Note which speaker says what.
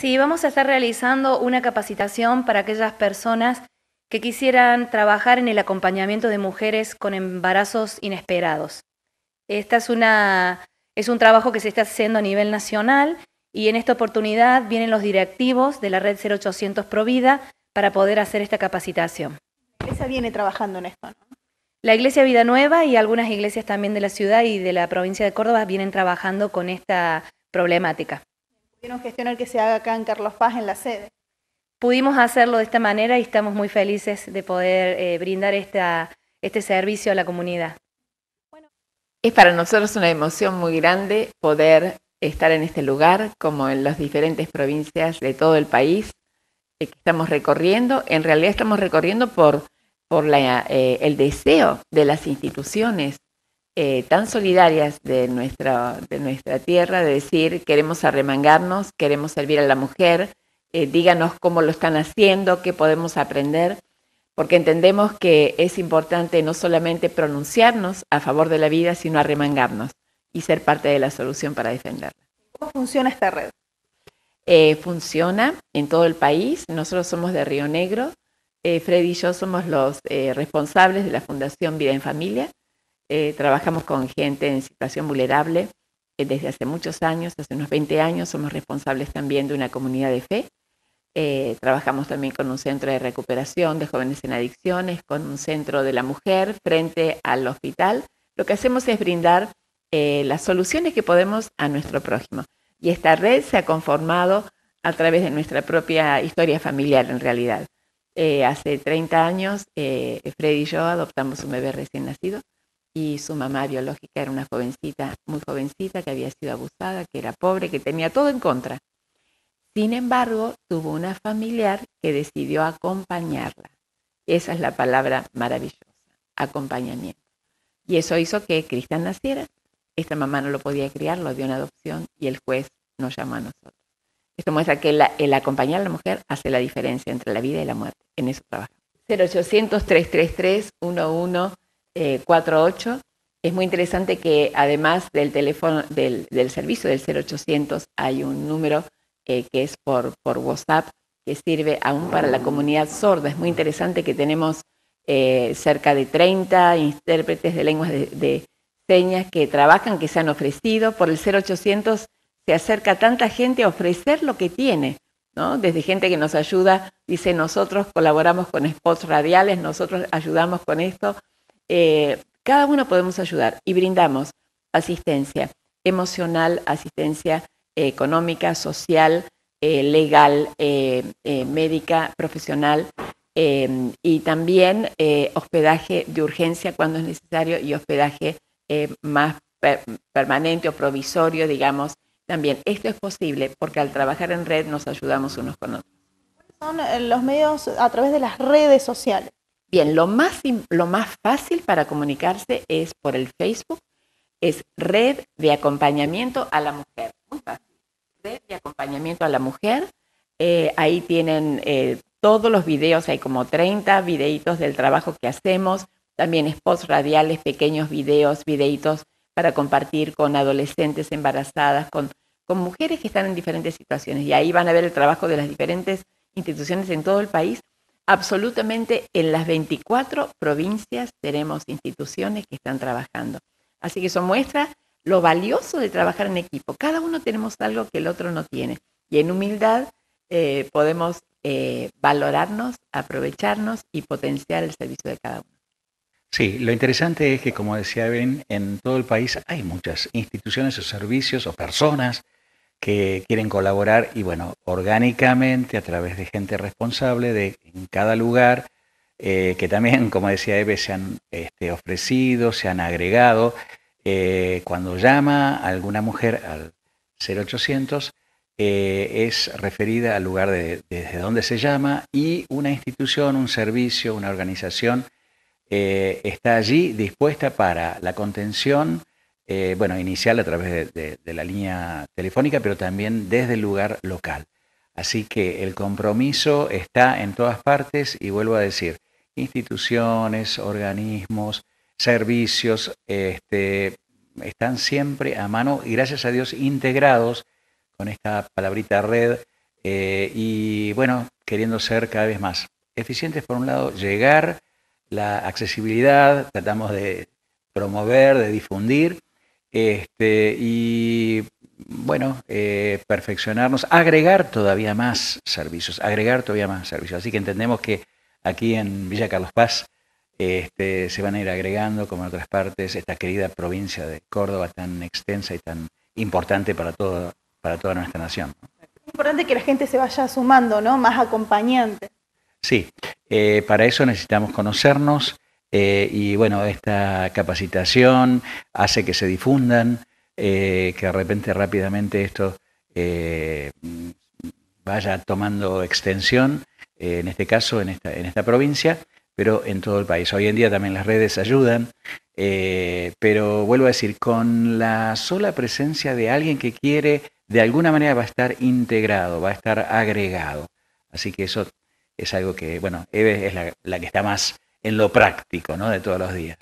Speaker 1: Sí, vamos a estar realizando una capacitación para aquellas personas que quisieran trabajar en el acompañamiento de mujeres con embarazos inesperados. Esta es una es un trabajo que se está haciendo a nivel nacional y en esta oportunidad vienen los directivos de la red 0800 Provida para poder hacer esta capacitación. La iglesia viene trabajando en esto, La iglesia Vida Nueva y algunas iglesias también de la ciudad y de la provincia de Córdoba vienen trabajando con esta problemática pudieron gestionar que se haga acá en Carlos Paz, en la sede. Pudimos hacerlo de esta manera y estamos muy felices de poder eh, brindar esta, este
Speaker 2: servicio a la comunidad.
Speaker 1: Es para nosotros una emoción muy grande poder estar en este lugar, como en las diferentes provincias de todo el país eh, que estamos recorriendo. En realidad estamos recorriendo por, por eh, el deseo de las instituciones eh, tan solidarias de nuestra, de nuestra tierra, de decir, queremos arremangarnos, queremos servir a la mujer, eh, díganos cómo lo están haciendo, qué podemos aprender, porque entendemos que es importante no solamente pronunciarnos a favor de la vida, sino arremangarnos y ser parte de la solución para defenderla. ¿Cómo funciona esta red? Eh, funciona en todo el país. Nosotros somos de Río Negro. Freddy y yo somos los responsables de la Fundación Vida en Familia. Eh, trabajamos con gente en situación vulnerable eh, desde hace muchos años, hace unos 20 años. Somos responsables también de una comunidad de fe. Eh, trabajamos también con un centro de recuperación de jóvenes en adicciones, con un centro de la mujer frente al hospital. Lo que hacemos es brindar las soluciones que podemos a nuestro prójimo. Y esta red se ha conformado a través de nuestra propia historia familiar en realidad. hace 30 años, Freddy y yo adoptamos un bebé recién nacido y su mamá biológica era una jovencita, muy jovencita, que había sido abusada, que era pobre, que tenía todo en contra. Sin embargo, tuvo una familiar que decidió acompañarla. Esa es la palabra maravillosa, acompañamiento. Y eso hizo que Cristian naciera. Esta mamá no lo podía criar, lo dio en adopción y el juez nos llamó a nosotros. Esto muestra que el acompañar a la mujer hace la diferencia entre la vida y la muerte. En su trabajo. 0800 333 11 48. Es muy interesante que además del teléfono del, servicio del 0800 hay un número eh, que es por, WhatsApp que sirve aún para la comunidad sorda. Es muy interesante que tenemos eh, cerca de 30 intérpretes de lenguas de, de, señas que trabajan, que se han ofrecido. Por el 0800 se acerca tanta gente a ofrecer lo que tiene, ¿no? Desde gente que nos ayuda, dice, nosotros colaboramos con spots radiales, nosotros ayudamos con esto. Eh, cada uno podemos ayudar y brindamos asistencia emocional, asistencia eh, económica, social, eh, legal, médica, profesional y también hospedaje de urgencia cuando es necesario y hospedaje más permanente o provisorio, digamos, también. Esto es posible porque al trabajar en red nos ayudamos unos con otros. Son los medios a través de las redes sociales. Bien, lo más, lo más fácil para comunicarse es por el Facebook, es Red de Acompañamiento a la Mujer. Muy fácil. Red de Acompañamiento a la Mujer. Eh, ahí tienen eh, todos los videos, hay como 30 videitos del trabajo que hacemos, también spots radiales, pequeños videos, videitos para compartir con adolescentes embarazadas, con mujeres que están en diferentes situaciones. Y ahí van a ver el trabajo de las diferentes instituciones en todo el país absolutamente en las 24 provincias tenemos instituciones que están trabajando. Así que eso muestra lo valioso de trabajar en equipo. Cada uno tenemos algo que el otro no tiene. Y en humildad eh, podemos eh, valorarnos, aprovecharnos y potenciar el servicio de cada uno.
Speaker 2: Sí, lo interesante es que, como decía Ben, en todo el país hay muchas instituciones o servicios o personas que quieren colaborar y bueno, orgánicamente a través de gente responsable de en cada lugar, eh, que también, como decía Eve, se han este, ofrecido, se han agregado. Eh, cuando llama alguna mujer al 0800, eh, es referida al lugar de, desde donde se llama y una institución, un servicio, una organización está allí dispuesta para la contención, eh, bueno, inicial a través de, la línea telefónica, pero también desde el lugar local. Así que el compromiso está en todas partes y vuelvo a decir, instituciones, organismos, servicios, este, están siempre a mano y gracias a Dios integrados con esta palabrita red eh, y bueno, queriendo ser cada vez más eficientes por un lado, llegar la accesibilidad, tratamos de promover, de difundir este, y bueno, eh, perfeccionarnos, agregar todavía más servicios, agregar todavía más servicios. Así que entendemos que aquí en Villa Carlos Paz este, se van a ir agregando, como en otras partes, esta querida provincia de Córdoba tan extensa y tan importante para, para toda nuestra nación.
Speaker 1: Es importante que la gente se vaya sumando, ¿no? Más acompañante.
Speaker 2: Sí, eh, para eso necesitamos conocernos, eh, y bueno, esta capacitación hace que se difundan, eh, que de repente rápidamente esto eh, vaya tomando extensión, en este caso en esta, en esta provincia, pero en todo el país. Hoy en día también las redes ayudan, pero vuelvo a decir, con la sola presencia de alguien que quiere, de alguna manera va a estar integrado, va a estar agregado. Así que eso es algo que, bueno, Eve es la que está más en lo práctico ¿no? de todos los días.